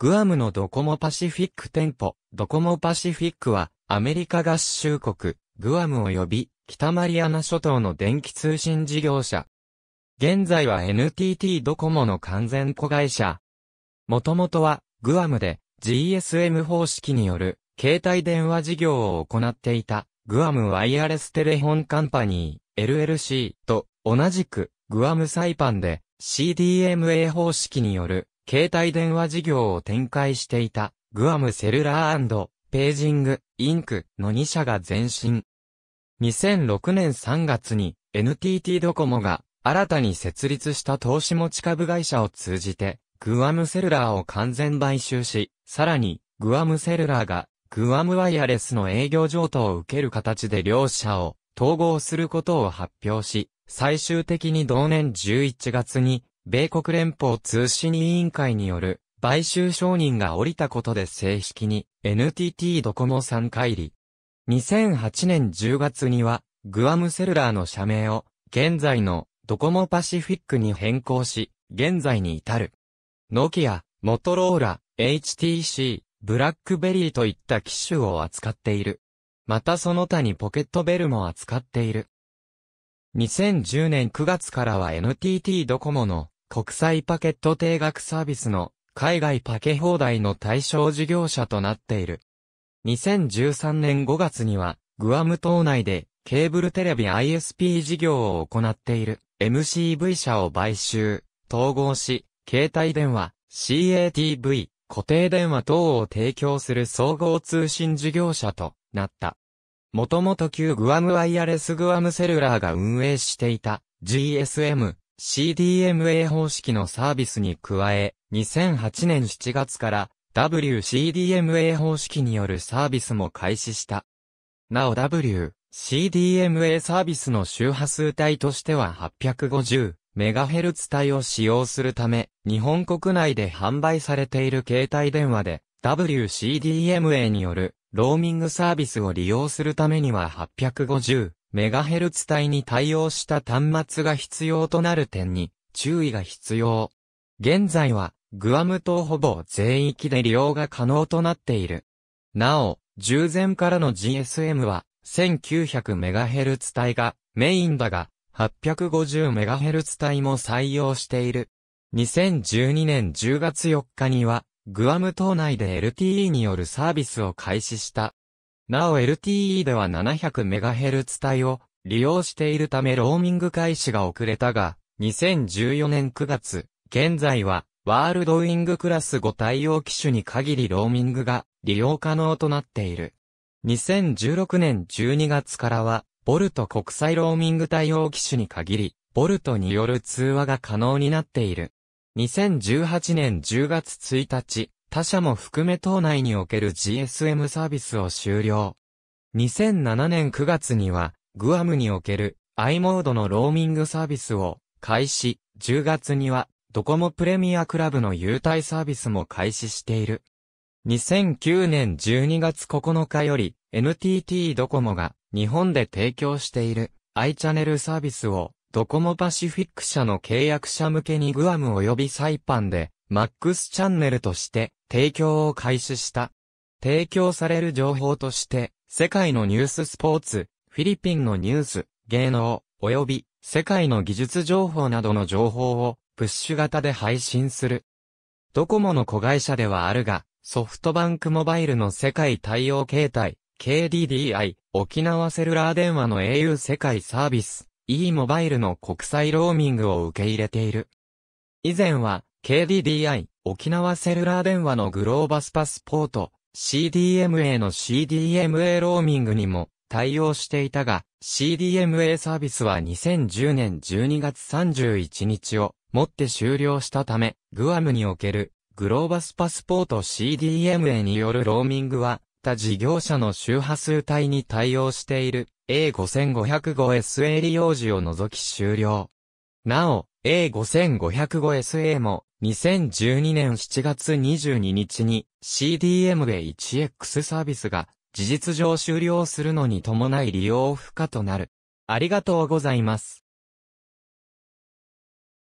グアムのドコモパシフィック店舗、ドコモパシフィックは、アメリカ合衆国、グアム及び、北マリアナ諸島の電気通信事業者。現在は NTT ドコモの完全子会社。もともとは、グアムで、GSM 方式による、携帯電話事業を行っていた、グアムワイヤレステレホンカンパニー、LLC と、同じく、グアムサイパンで、CDMA 方式による、携帯電話事業を展開していた、グアムセルラーページング、インクの2社が前進。2006年3月に NTT ドコモが新たに設立した投資持ち株会社を通じて、グアムセルラーを完全買収し、さらに、グアムセルラーが、グアムワイヤレスの営業譲渡を受ける形で両社を統合することを発表し、最終的に同年11月に米国連邦通信委員会による買収承認が降りたことで正式に NTT ドコモ参加入り。2008年10月にはグアムセルラーの社名を現在のドコモパシフィックに変更し、現在に至る。ノキア、モトローラ、HTC、ブラックベリーといった機種を扱っている。またその他にポケットベルも扱っている。2010年9月からは NTT ドコモの国際パケット定額サービスの海外パケ放題の対象事業者となっている。2013年5月には、グアム島内でケーブルテレビ ISP 事業を行っている MCV 社を買収、統合し、携帯電話、CATV、固定電話等を提供する総合通信事業者となった。もともと旧グアムワイヤレスグアムセルラーが運営していた GSM CDMA 方式のサービスに加え、2008年7月から WCDMA 方式によるサービスも開始した。なお WCDMA サービスの周波数帯としては 850MHz 帯を使用するため、日本国内で販売されている携帯電話で WCDMA によるローミングサービスを利用するためには850メガヘルツ帯に対応した端末が必要となる点に注意が必要。現在はグアム島ほぼ全域で利用が可能となっている。なお、従前からの GSM は 1900MHz 帯がメインだが 850MHz 帯も採用している。2012年10月4日にはグアム島内で LTE によるサービスを開始した。なお LTE では 700MHz 帯を利用しているためローミング開始が遅れたが、2014年9月、現在はワールドウィングクラス5対応機種に限りローミングが利用可能となっている。2016年12月からは、ボルト国際ローミング対応機種に限り、ボルトによる通話が可能になっている。2018年10月1日、他社も含め党内における GSM サービスを終了。2007年9月には、グアムにおける i モードのローミングサービスを開始、10月には、ドコモプレミアクラブの優待サービスも開始している。2009年12月9日より、NTT ドコモが日本で提供している i チャンネルサービスをドコモパシフィック社の契約者向けにグアム及びサイパンで MAX チャンネルとして提供を開始した。提供される情報として、世界のニューススポーツ、フィリピンのニュース、芸能、及び世界の技術情報などの情報をプッシュ型で配信する。ドコモの子会社ではあるが、ソフトバンクモバイルの世界対応形態、KDDI、沖縄セルラー電話の au 世界サービス、e モバイルの国際ローミングを受け入れている。以前は、KDDI、沖縄セルラー電話のグローバスパスポート、CDMA の CDMA ローミングにも対応していたが、CDMA サービスは2010年12月31日をもって終了したため、グアムにおけるグローバスパスポート CDMA によるローミングは、他事業者の周波数帯に対応している A5505SA 利用時を除き終了。なお、A5505SA も2012年7月22日に CDMA1X サービスが事実上終了するのに伴い利用不可となる。ありがとうございます。